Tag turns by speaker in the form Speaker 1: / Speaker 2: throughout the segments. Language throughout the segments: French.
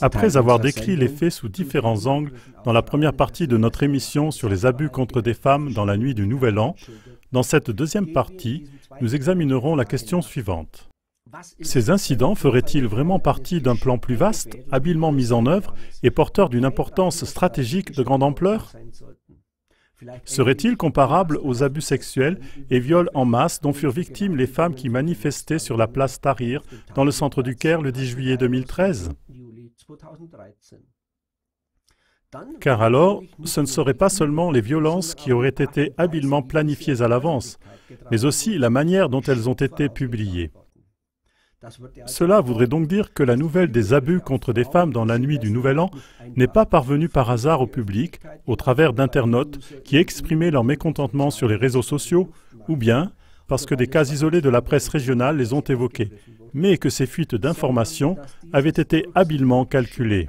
Speaker 1: Après avoir décrit les faits sous différents angles dans la première partie de notre émission sur les abus contre des femmes dans la nuit du Nouvel An, dans cette deuxième partie, nous examinerons la question suivante. Ces incidents feraient-ils vraiment partie d'un plan plus vaste, habilement mis en œuvre et porteur d'une importance stratégique de grande ampleur Serait-il comparable aux abus sexuels et viols en masse dont furent victimes les femmes qui manifestaient sur la place Tahrir dans le centre du Caire le 10 juillet 2013 car alors, ce ne seraient pas seulement les violences qui auraient été habilement planifiées à l'avance, mais aussi la manière dont elles ont été publiées. Cela voudrait donc dire que la nouvelle des abus contre des femmes dans la nuit du Nouvel An n'est pas parvenue par hasard au public au travers d'internautes qui exprimaient leur mécontentement sur les réseaux sociaux ou bien parce que des cas isolés de la presse régionale les ont évoqués, mais que ces fuites d'informations avaient été habilement calculées.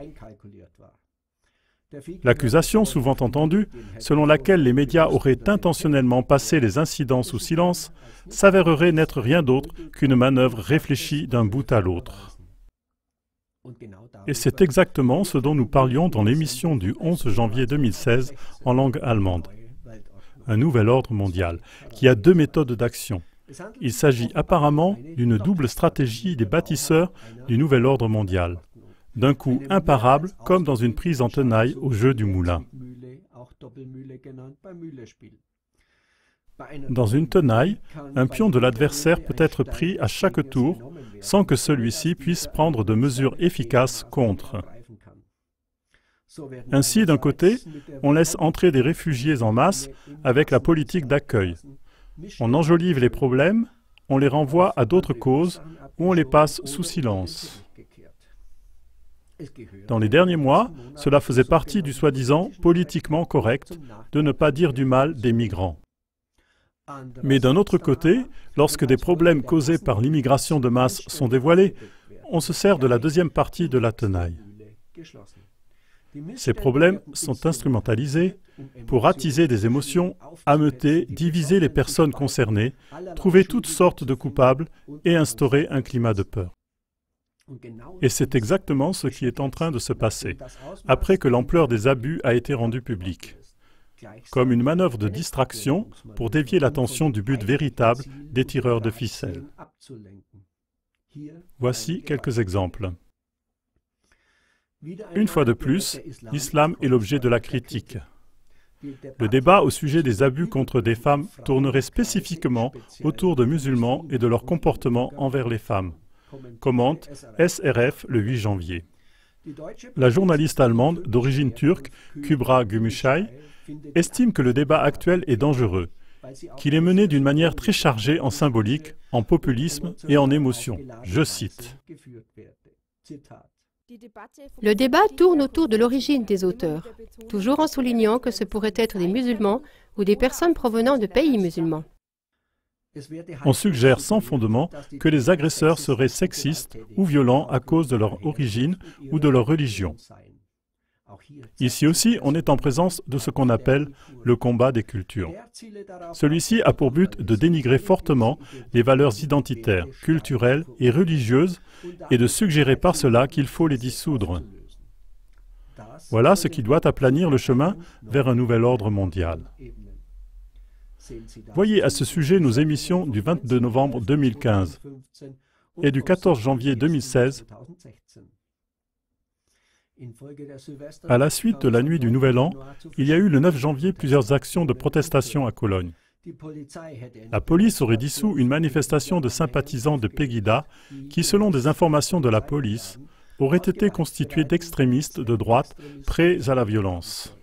Speaker 1: L'accusation souvent entendue, selon laquelle les médias auraient intentionnellement passé les incidents sous silence, s'avérerait n'être rien d'autre qu'une manœuvre réfléchie d'un bout à l'autre. Et c'est exactement ce dont nous parlions dans l'émission du 11 janvier 2016 en langue allemande. Un nouvel ordre mondial qui a deux méthodes d'action. Il s'agit apparemment d'une double stratégie des bâtisseurs du nouvel ordre mondial d'un coup imparable comme dans une prise en tenaille au jeu du moulin. Dans une tenaille, un pion de l'adversaire peut être pris à chaque tour sans que er celui-ci puisse prendre de mesures er efficaces contre. Ainsi, d'un côté, on laisse entrer des réfugiés en masse avec la politique d'accueil. On enjolive les problèmes, on les renvoie à d'autres causes ou on les passe sous silence. Dans les derniers mois, cela faisait partie du soi-disant politiquement correct de ne pas dire du mal des migrants. Mais d'un autre côté, lorsque des problèmes causés par l'immigration de masse sont dévoilés, on se sert de la deuxième partie de la tenaille. Ces problèmes sont instrumentalisés pour attiser des émotions, ameuter, diviser les personnes concernées, trouver toutes sortes de coupables et instaurer un climat de peur. Et c'est exactement ce qui est en train de se passer, après que l'ampleur des abus a été rendue publique, comme une manœuvre de distraction pour dévier l'attention du but véritable des tireurs de ficelles. Voici quelques exemples. Une fois de plus, l'islam est l'objet de la critique. Le débat au sujet des abus contre des femmes tournerait spécifiquement autour de musulmans et de leur comportement envers les femmes commente SRF le 8 janvier. La journaliste allemande d'origine turque, Kubra Gümüşay, estime que le débat actuel est dangereux, qu'il est mené d'une manière très chargée en symbolique, en populisme et en émotion. Je cite. Le débat tourne autour de l'origine des auteurs, toujours en soulignant que ce pourraient être des musulmans ou des personnes provenant de pays musulmans. On suggère sans fondement que les agresseurs seraient sexistes ou violents à cause de leur origine ou de leur religion. Ici aussi, on est en présence de ce qu'on appelle le combat des cultures. Celui-ci a pour but de dénigrer fortement les valeurs identitaires, culturelles et religieuses et de suggérer par cela qu'il faut les dissoudre. Voilà ce qui doit aplanir le chemin vers un nouvel ordre mondial. Voyez à ce sujet nos émissions du 22 novembre 2015 et du 14 janvier 2016 à la suite de la nuit du Nouvel An, il y a eu le 9 janvier plusieurs actions de protestation à Cologne. La police aurait dissous une manifestation de sympathisants de Pegida qui, selon des informations de la police, aurait été constituée d'extrémistes de droite prêts à la violence.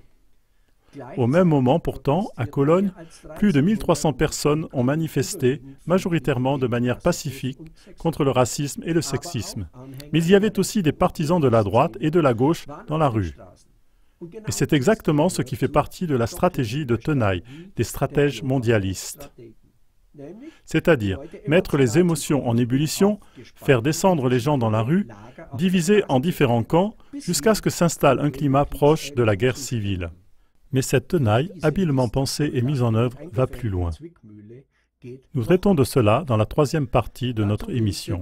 Speaker 1: Au même moment, pourtant, à Cologne, plus de 1300 personnes ont manifesté, majoritairement de manière pacifique, contre le racisme et le sexisme. Mais il y avait aussi des partisans de la droite et de la gauche dans la rue. Et c'est exactement ce qui fait partie de la stratégie de Tenaille, des stratèges mondialistes. C'est-à-dire mettre les émotions en ébullition, faire descendre les gens dans la rue, diviser en différents camps, jusqu'à ce que s'installe un climat proche de la guerre civile. Mais cette tenaille, habilement pensée et mise en œuvre, va plus loin. Nous traitons de cela dans la troisième partie de notre émission.